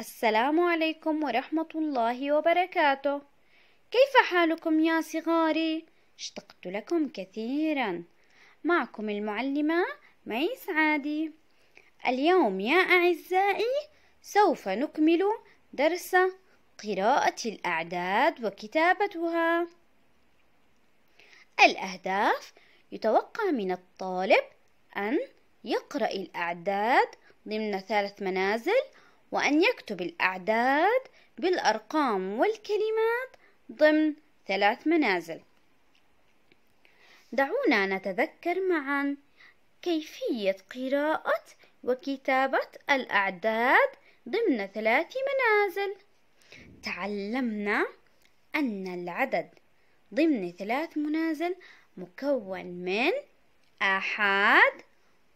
السلام عليكم ورحمة الله وبركاته كيف حالكم يا صغاري؟ اشتقت لكم كثيرا معكم المعلمة ميس عادي اليوم يا أعزائي سوف نكمل درس قراءة الأعداد وكتابتها الأهداف يتوقع من الطالب أن يقرأ الأعداد ضمن ثلاث منازل وأن يكتب الأعداد بالأرقام والكلمات ضمن ثلاث منازل دعونا نتذكر معا كيفية قراءة وكتابة الأعداد ضمن ثلاث منازل تعلمنا أن العدد ضمن ثلاث منازل مكون من آحاد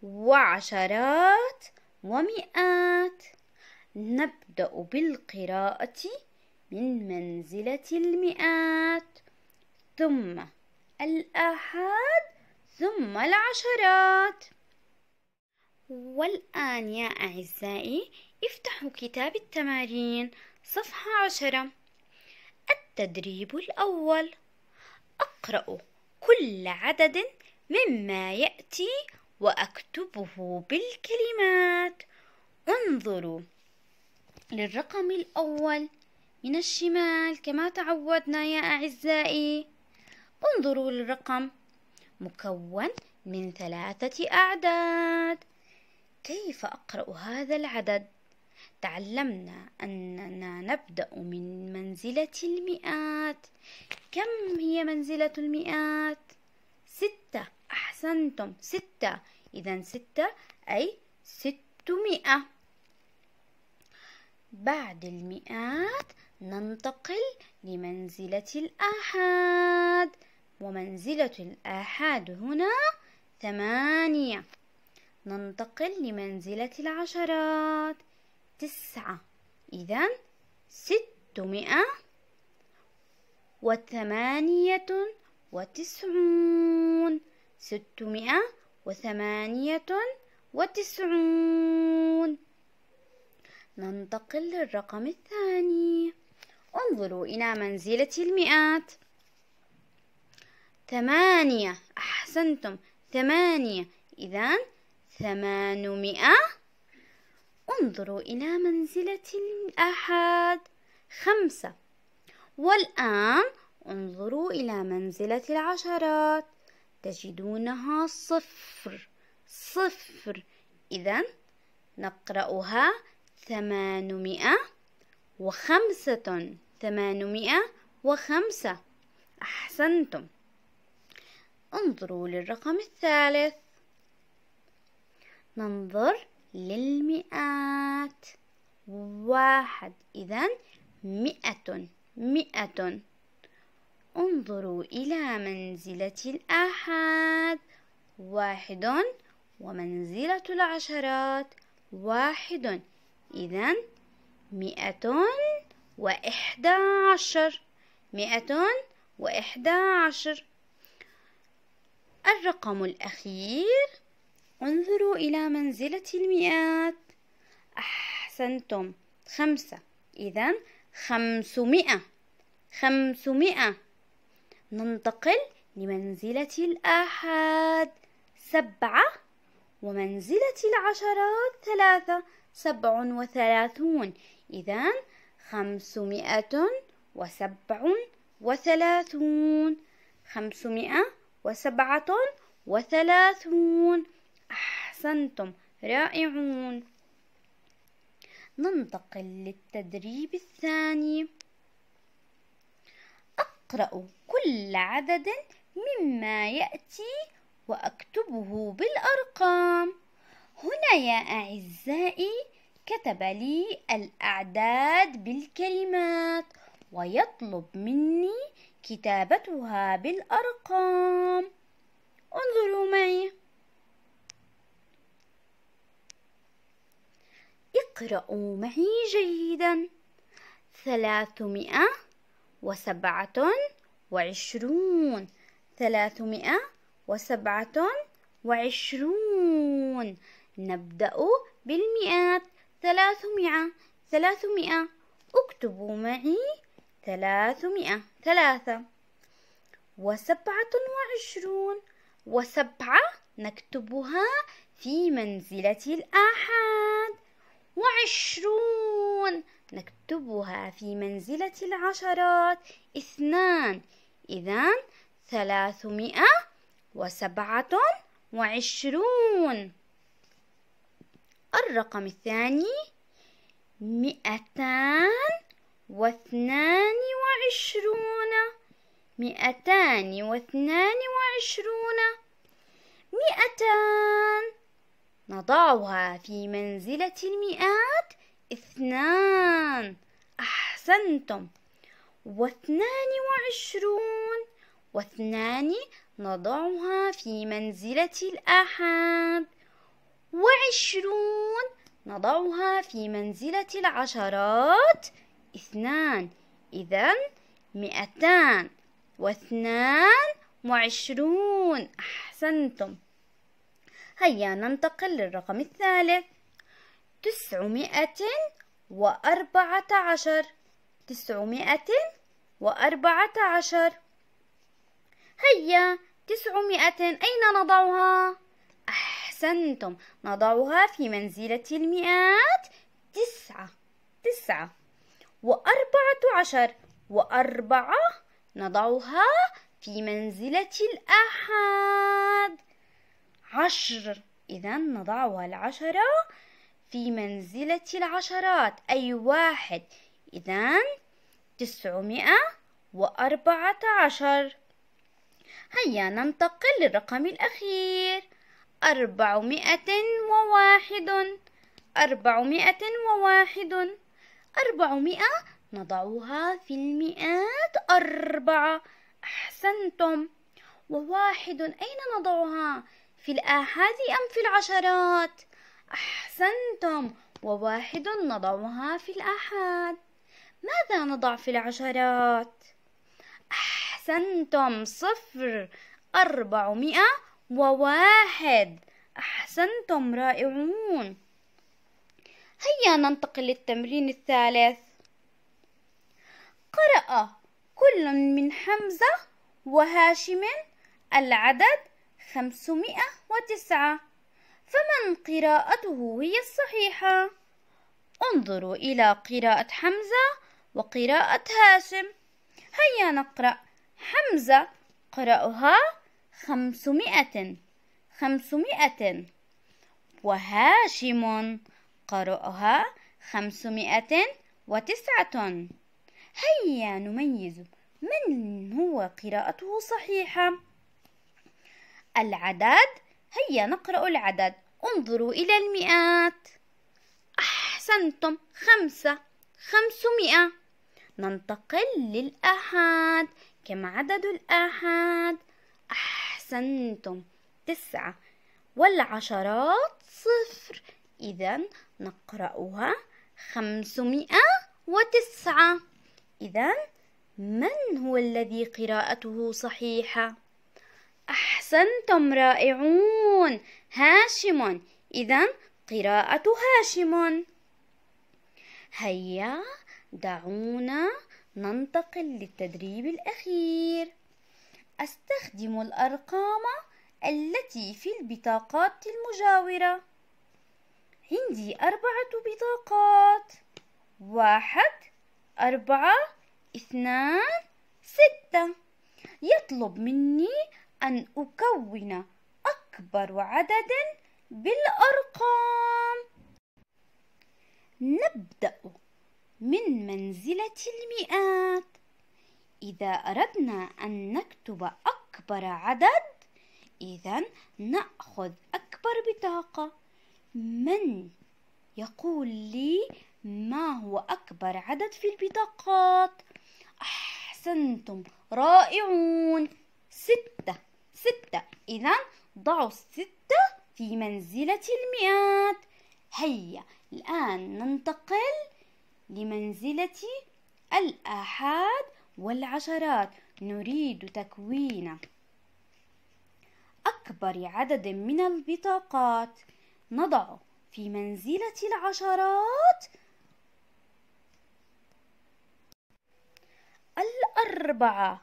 وعشرات ومئات نبدأ بالقراءة من منزلة المئات ثم الآحاد ثم العشرات والآن يا أعزائي افتحوا كتاب التمارين صفحة عشرة التدريب الأول أقرأ كل عدد مما يأتي وأكتبه بالكلمات انظروا للرقم الأول من الشمال كما تعودنا يا أعزائي انظروا للرقم مكون من ثلاثة أعداد كيف أقرأ هذا العدد؟ تعلمنا أننا نبدأ من منزلة المئات كم هي منزلة المئات؟ ستة أحسنتم ستة إذا ستة أي ستمائة بعد المئات ننتقل لمنزلة الآحاد ومنزلة الآحاد هنا ثمانية ننتقل لمنزلة العشرات تسعة إذا ستمائة وثمانية وتسعون ستمائة وثمانية وتسعون ننتقل للرقم الثاني انظروا إلى منزلة المئات ثمانية أحسنتم ثمانية إذا ثمانمائة انظروا إلى منزلة الأحد خمسة والآن انظروا إلى منزلة العشرات تجدونها صفر صفر إذا نقرأها ثمانمائة وخمسة ثمانمائة وخمسة أحسنتم انظروا للرقم الثالث ننظر للمئات واحد إذا مئة مئة انظروا إلى منزلة الآحاد واحد ومنزلة العشرات واحد إذا مئة وإحدى عشر مئة وإحدى عشر الرقم الأخير انظروا إلى منزلة المئات أحسنتم خمسة إذا خمسمائة خمسمائة ننتقل لمنزلة الآحاد سبعة ومنزلة العشرات ثلاثة سبع وثلاثون إذا خمسمائة وسبع وثلاثون خمسمائة وسبعة وثلاثون أحسنتم رائعون ننتقل للتدريب الثاني أقرأ كل عدد مما يأتي وأكتبه بالأرقام هنا يا أعزائي كتب لي الأعداد بالكلمات ويطلب مني كتابتها بالأرقام انظروا معي اقرأوا معي جيدا ثلاثمائة وسبعة وعشرون ثلاثمائة وسبعة وعشرون نبدأ بالمئات ثلاثمائة ثلاثمائة اكتبوا معي ثلاثمائة ثلاثة وسبعة وعشرون وسبعة نكتبها في منزلة الآحاد وعشرون نكتبها في منزلة العشرات اثنان إذا ثلاثمائة وسبعة وعشرون الرقم الثاني مئتان واثنان وعشرون مئتان واثنان وعشرون مئتان نضعها في منزلة المئات اثنان أحسنتم واثنان وعشرون واثنان نضعها في منزلة الآحاد وعشرون نضعها في منزلة العشرات اثنان إذا مئتان واثنان وعشرون أحسنتم هيا ننتقل للرقم الثالث تسعمائة وأربعة عشر تسعمائة وأربعة عشر هيا تسعمائة أين نضعها؟ أحسنتم أحسنتم نضعها في منزلة المئات تسعة تسعة وأربعة عشر وأربعة نضعها في منزلة الأحد عشر إذا نضعها العشرة في منزلة العشرات أي واحد إذا تسعمائة وأربعة عشر هيا ننتقل للرقم الأخير أربعمائة وواحد أربعمائة وواحد أربعمائة نضعها في المئات أربعة أحسنتم وواحد أين نضعها في الآحاد أم في العشرات أحسنتم وواحد نضعها في الآحاد ماذا نضع في العشرات أحسنتم صفر أربعمائة وواحد أحسنتم رائعون هيا ننتقل للتمرين الثالث قرأ كل من حمزة وهاشم العدد خمسمائة وتسعة فمن قراءته هي الصحيحة انظروا إلى قراءة حمزة وقراءة هاشم هيا نقرأ حمزة قرأها خمسمائة خمسمائة وهاشم قرأها خمسمائة وتسعة هيا نميز من هو قراءته صحيحة العدد هيا نقرأ العدد انظروا إلى المئات أحسنتم خمسة خمسمائة ننتقل للآحاد كم عدد الآحاد أحسنتم أحسنتم تسعة والعشرات صفر إذا نقرأها خمسمائة وتسعة إذا من هو الذي قراءته صحيحة؟ أحسنتم رائعون هاشم إذا قراءة هاشم هيا دعونا ننتقل للتدريب الأخير أستخدم الأرقام التي في البطاقات المجاورة عندي أربعة بطاقات واحد أربعة اثنان ستة يطلب مني أن أكون أكبر عدد بالأرقام نبدأ من منزلة المئات إذا أردنا أن نكتب أكبر عدد إذا نأخذ أكبر بطاقة من يقول لي ما هو أكبر عدد في البطاقات أحسنتم رائعون ستة ستة إذا ضعوا الستة في منزلة المئات هيا الآن ننتقل لمنزلة الآحاد والعشرات نريد تكوين أكبر عدد من البطاقات نضع في منزلة العشرات الأربعة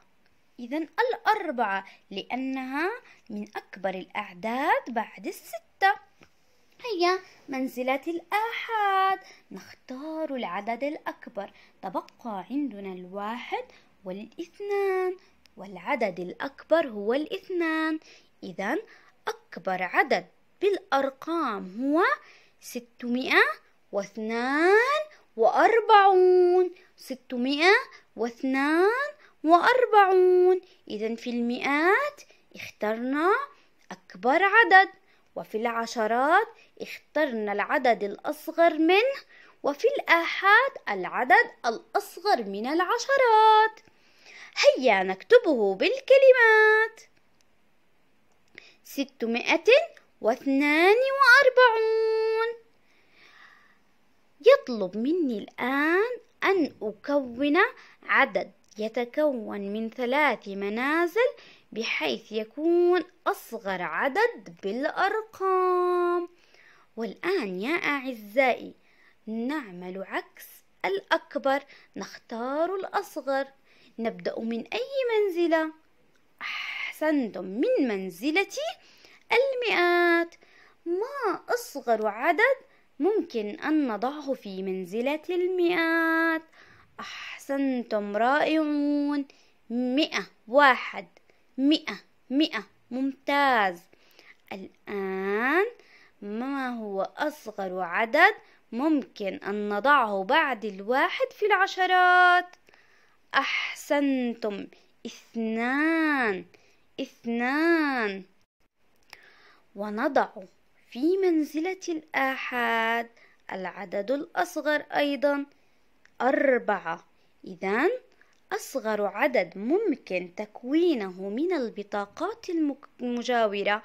إذا الأربعة لأنها من أكبر الأعداد بعد الستة هيا منزلة الآحاد نختار العدد الأكبر تبقى عندنا الواحد والاثنان والعدد الأكبر هو الاثنان إذا أكبر عدد بالأرقام هو ستمائة واثنان وأربعون ستمائة واثنان وأربعون إذا في المئات اخترنا أكبر عدد وفي العشرات اخترنا العدد الأصغر منه وفي الآحاد العدد الأصغر من العشرات هيا نكتبه بالكلمات ستمائة واثنان وأربعون يطلب مني الآن أن أكون عدد يتكون من ثلاث منازل بحيث يكون أصغر عدد بالأرقام والآن يا أعزائي نعمل عكس الأكبر نختار الأصغر نبدأ من أي منزلة؟ أحسنتم من منزلة المئات ما أصغر عدد ممكن أن نضعه في منزلة المئات أحسنتم رائعون مئة واحد مئة مئة ممتاز الآن ما هو أصغر عدد ممكن أن نضعه بعد الواحد في العشرات أحسنتم اثنان اثنان ونضع في منزلة الآحاد العدد الأصغر أيضا أربعة إذا أصغر عدد ممكن تكوينه من البطاقات المجاورة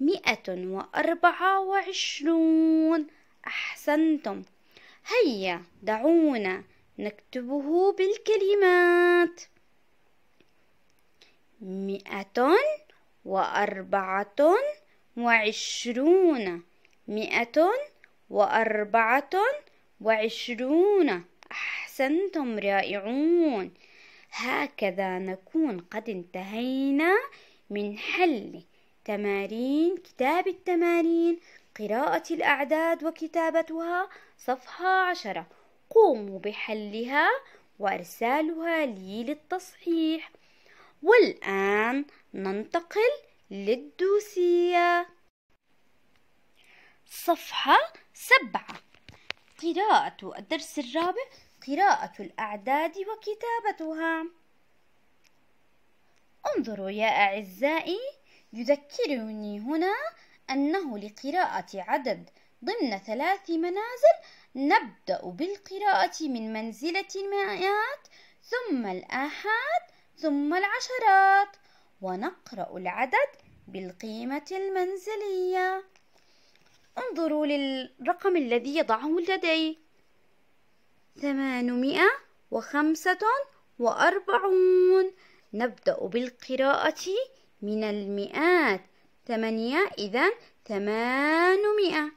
مئة وأربعة وعشرون أحسنتم هيا دعونا نكتبه بالكلمات مئة وأربعة وعشرون مئة وأربعة وعشرون أحسنتم رائعون هكذا نكون قد انتهينا من حل تمارين كتاب التمارين قراءة الأعداد وكتابتها صفحة عشرة قوموا بحلها وإرسالها لي للتصحيح والآن ننتقل للدوسية صفحة سبعة قراءة الدرس الرابع قراءة الأعداد وكتابتها انظروا يا أعزائي يذكرني هنا أنه لقراءة عدد ضمن ثلاث منازل نبدأ بالقراءة من منزلة المئات ثم الآحاد ثم العشرات ونقرأ العدد بالقيمة المنزلية انظروا للرقم الذي يضعه لدي ثمانمائة وخمسة وأربعون نبدأ بالقراءة من المئات ثمانية إذا ثمانمائة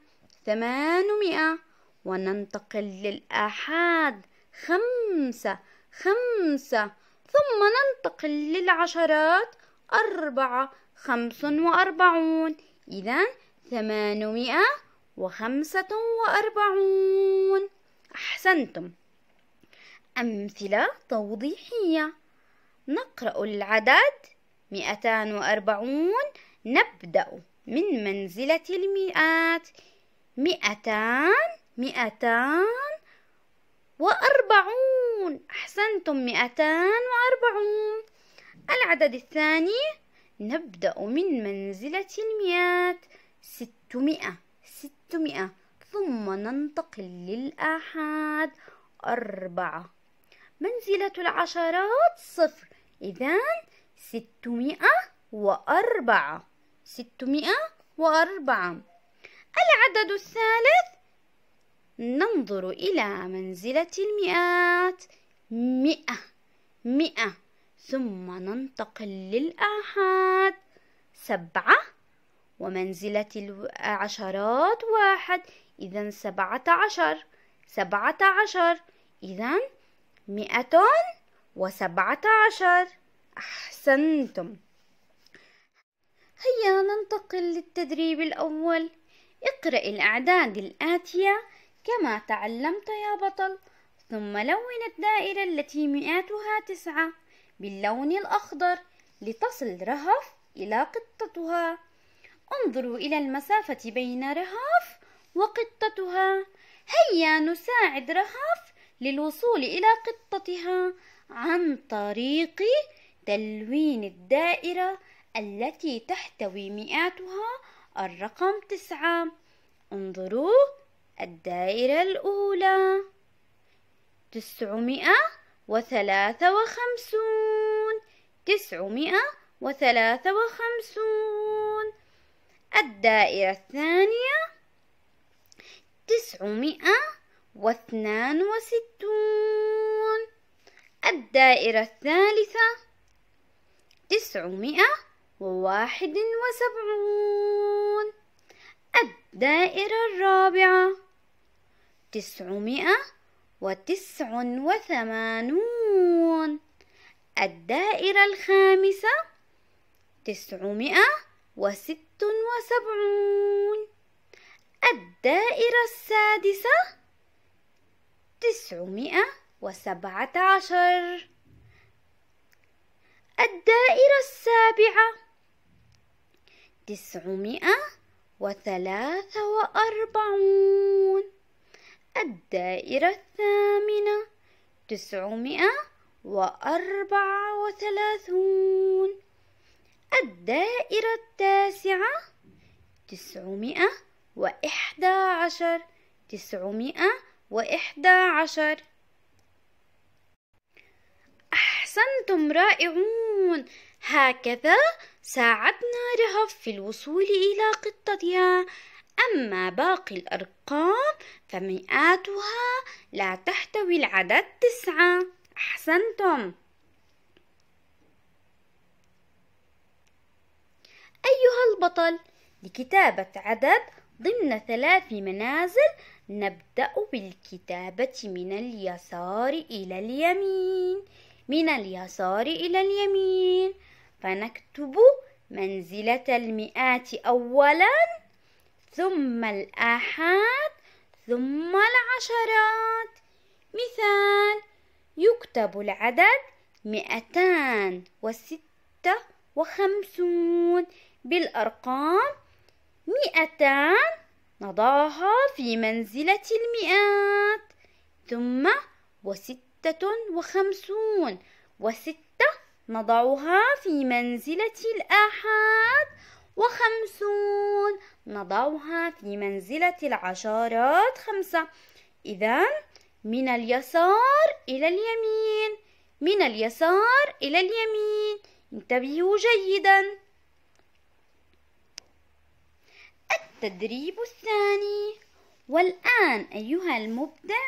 ثمانمائة وننتقل للآحاد خمسة خمسة ثم ننتقل للعشرات أربعة خمس وأربعون إذا ثمانمائة وخمسة وأربعون أحسنتم أمثلة توضيحية نقرأ العدد 240 نبدأ من منزلة المئات مئتان مئتان وأربعون أحسنتم مئتان وأربعون العدد الثاني نبدأ من منزلة المئات ستمائة ستمائة ثم ننتقل للآحاد أربعة منزلة العشرات صفر إذا ستمائة وأربعة ستمائة وأربعة العدد الثالث ننظر إلى منزلة المئات مئة مئة ثم ننتقل للآحاد سبعة ومنزلة العشرات واحد إذا سبعة عشر سبعة عشر إذا مئة وسبعة عشر أحسنتم هيا ننتقل للتدريب الأول اقرأ الأعداد الآتية كما تعلمت يا بطل ثم لون الدائرة التي مئاتها تسعة باللون الأخضر لتصل رهف إلى قطتها انظروا إلى المسافة بين رهاف وقطتها هيا نساعد رهاف للوصول إلى قطتها عن طريق تلوين الدائرة التي تحتوي مئاتها الرقم تسعة انظروا الدائرة الأولى تسعمائة وثلاثة وخمسون تسعمائة وثلاثة وخمسون الدائرة الثانية تسعمائة واثنان وستون الدائرة الثالثة تسعمائة وواحد وسبعون الدائرة الرابعة تسعمائة وتسع وثمانون الدائرة الخامسة تسعمائة وست وسبعون الدائرة السادسة تسعمائة وسبعة عشر الدائرة السابعة تسعمائة وثلاثة وأربعون الدائرة الثامنة تسعمائة وأربعة وثلاثون الدائرة التاسعة تسعمائة وإحدى عشر تسعمائة وإحدى عشر أحسنتم رائعون هكذا ساعدنا رهف في الوصول إلى قطتها أما باقي الأرقام فمئاتها لا تحتوي العدد تسعة أحسنتم البطل لكتابة عدد ضمن ثلاث منازل نبدأ بالكتابة من اليسار إلى اليمين من اليسار إلى اليمين فنكتب منزلة المئات أولا ثم الآحاد ثم العشرات مثال يكتب العدد مئتان وستة وخمسون بالأرقام مئتان نضعها في منزلة المئات ثم وستة وخمسون وستة نضعها في منزلة الآحاد وخمسون نضعها في منزلة العشرات خمسة إذا من اليسار إلى اليمين من اليسار إلى اليمين انتبهوا جيداً التدريب الثاني والآن أيها المبدع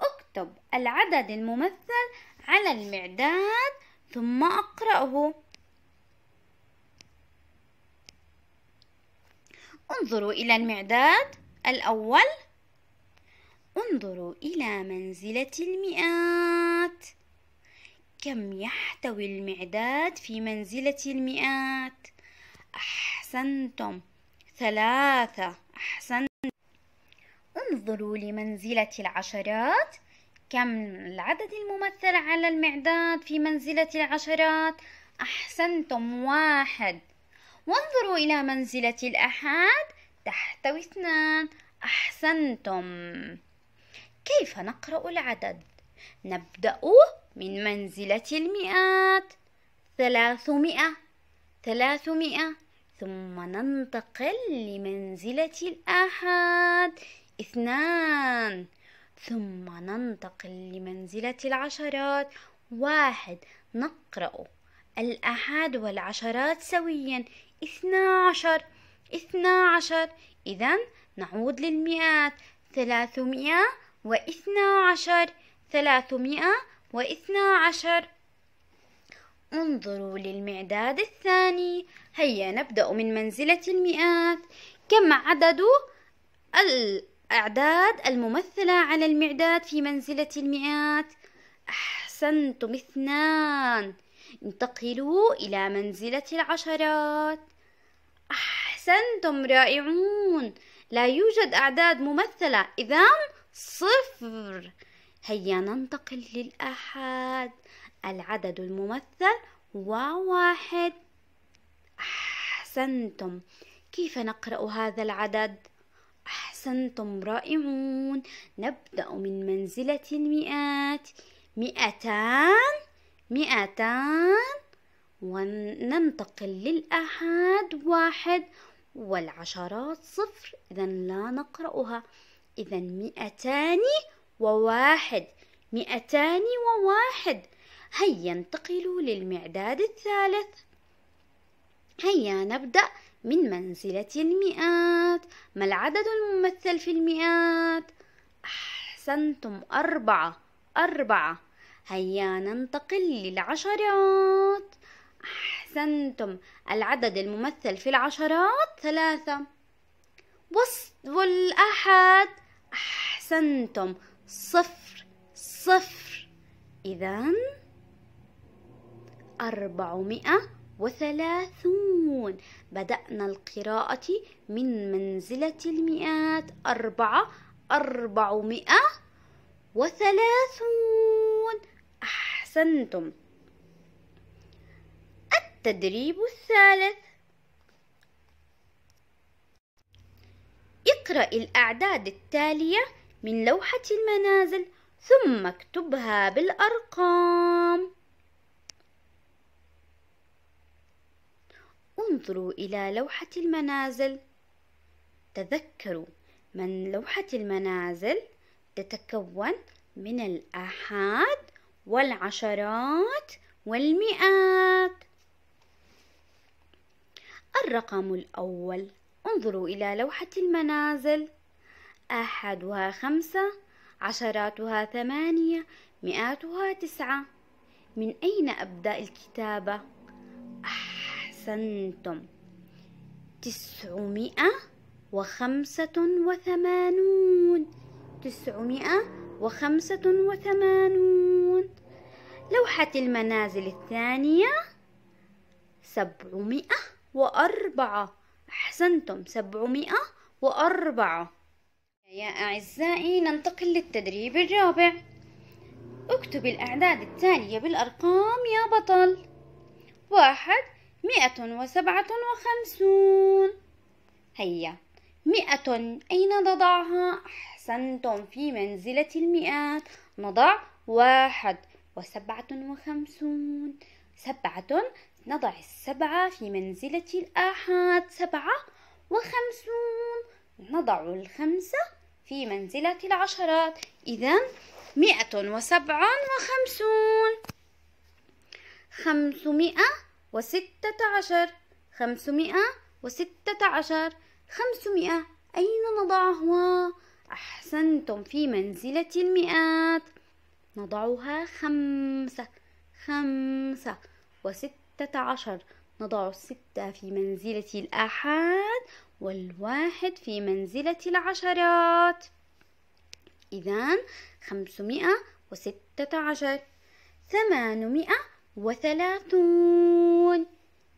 اكتب العدد الممثل على المعداد ثم أقرأه انظروا إلى المعداد الأول انظروا إلى منزلة المئات كم يحتوي المعداد في منزلة المئات أحسنتم ثلاثة أحسن انظروا لمنزلة العشرات كم العدد الممثل على المعداد في منزلة العشرات أحسنتم واحد وانظروا إلى منزلة الأحاد تحتوي اثنان أحسنتم كيف نقرأ العدد؟ نبدأ من منزلة المئات ثلاثمائة ثلاثمائة ثم ننتقل لمنزلة الأحد اثنان ثم ننتقل لمنزلة العشرات واحد نقرأ الأحد والعشرات سويا اثنا عشر اثنا عشر إذا نعود للمئات ثلاثمائة واثنا عشر ثلاثمائة واثنا عشر انظروا للمعداد الثاني هيا نبدأ من منزلة المئات كم عدد الأعداد الممثلة على المعداد في منزلة المئات أحسنتم اثنان انتقلوا إلى منزلة العشرات أحسنتم رائعون لا يوجد أعداد ممثلة إذا صفر هيا ننتقل للآحاد العدد الممثل وواحد أحسنتم كيف نقرأ هذا العدد؟ أحسنتم رائعون نبدأ من منزلة المئات مئتان مئتان وننتقل للآحاد واحد والعشرات صفر إذا لا نقرأها إذا مئتان وواحد مئتان وواحد هيا انتقلوا للمعداد الثالث هيا نبدأ من منزلة المئات ما العدد الممثل في المئات؟ أحسنتم أربعة أربعة هيا ننتقل للعشرات أحسنتم العدد الممثل في العشرات ثلاثة الأحد أحسنتم صفر صفر إذا أربعمائة وثلاثون بدأنا القراءة من منزلة المئات أربعة أربعمائة وثلاثون أحسنتم التدريب الثالث اقرأ الأعداد التالية من لوحة المنازل ثم اكتبها بالأرقام انظروا إلى لوحة المنازل تذكروا من لوحة المنازل تتكون من الآحاد والعشرات والمئات الرقم الأول انظروا إلى لوحة المنازل أحدها خمسة عشراتها ثمانية مئاتها تسعة من أين أبدأ الكتابة؟ أحسنتم تسعمائة وخمسة وثمانون تسعمائة وخمسة وثمانون لوحة المنازل الثانية سبعمائة وأربعة أحسنتم سبعمائة وأربعة يا أعزائي ننتقل للتدريب الرابع اكتب الأعداد التالية بالأرقام يا بطل واحد مئة وسبعة وخمسون هيا مئة أين نضعها؟ أحسنتم في منزلة المئات نضع واحد وسبعة وخمسون سبعة نضع السبعة في منزلة الآحاد سبعة وخمسون نضع الخمسة في منزلة العشرات إذا مئة وسبعة وخمسون خمسمائة وستة عشر خمسمائة وستة عشر خمسمائة أين نضعها؟ أحسنتم في منزلة المئات نضعها خمسة خمسة وستة عشر نضع الستة في منزلة الآحاد والواحد في منزلة العشرات إذا خمسمائة وستة عشر ثمانمائة وثلاثون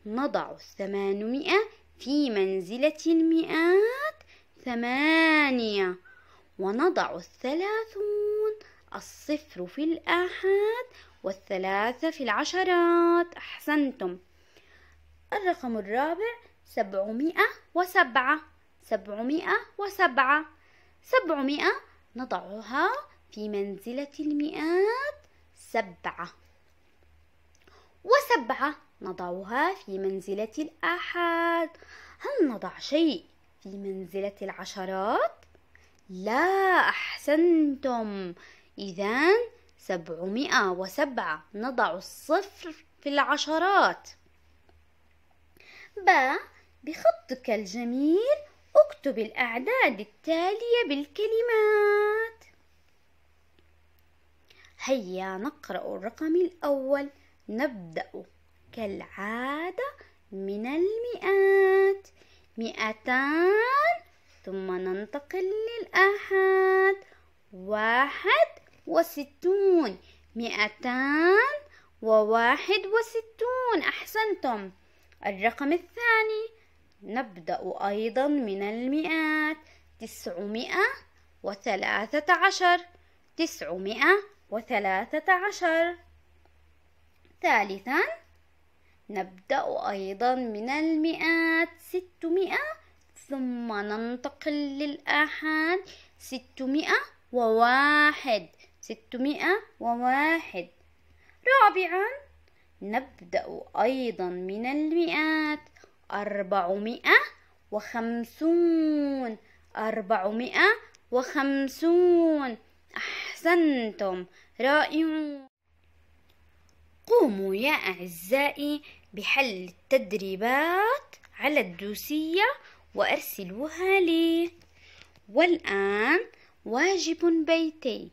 نضع الثمانمائة في منزلة المئات ثمانية ونضع الثلاثون الصفر في الآحاد والثلاثة في العشرات أحسنتم الرقم الرابع سبعمائة وسبعة سبعمائة وسبعة سبعمائة نضعها في منزلة المئات سبعة وسبعة نضعها في منزلة الآحاد هل نضع شيء في منزلة العشرات؟ لا أحسنتم إذا سبعمائة وسبعة نضع الصفر في العشرات ب بخطك الجميل اكتب الأعداد التالية بالكلمات هيا نقرأ الرقم الأول نبدأ كالعادة من المئات مئتان ثم ننتقل للآحاد واحد وستون مئتان وواحد وستون أحسنتم الرقم الثاني نبدأ أيضا من المئات تسعمائة وثلاثة عشر تسعمائة وثلاثة عشر ثالثا نبدأ أيضا من المئات ستمائة ثم ننتقل للآحاد ستمائة وواحد ستمائة وواحد رابعا نبدأ أيضا من المئات أربعمائة وخمسون أربعمائة وخمسون أحسنتم رائعون قوموا يا أعزائي بحل التدريبات على الدوسية وأرسلوها لي والآن واجب بيتي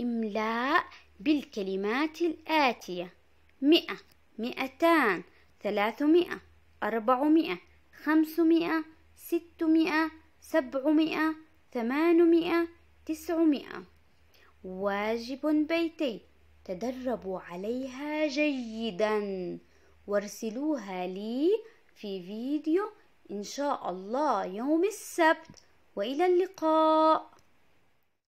إملاء بالكلمات الآتية مئة مئتان ثلاثمائة أربعمائة خمسمائة ستمائة سبعمائة ثمانمائة تسعمائة واجب بيتي تدربوا عليها جيدا وارسلوها لي في فيديو إن شاء الله يوم السبت وإلى اللقاء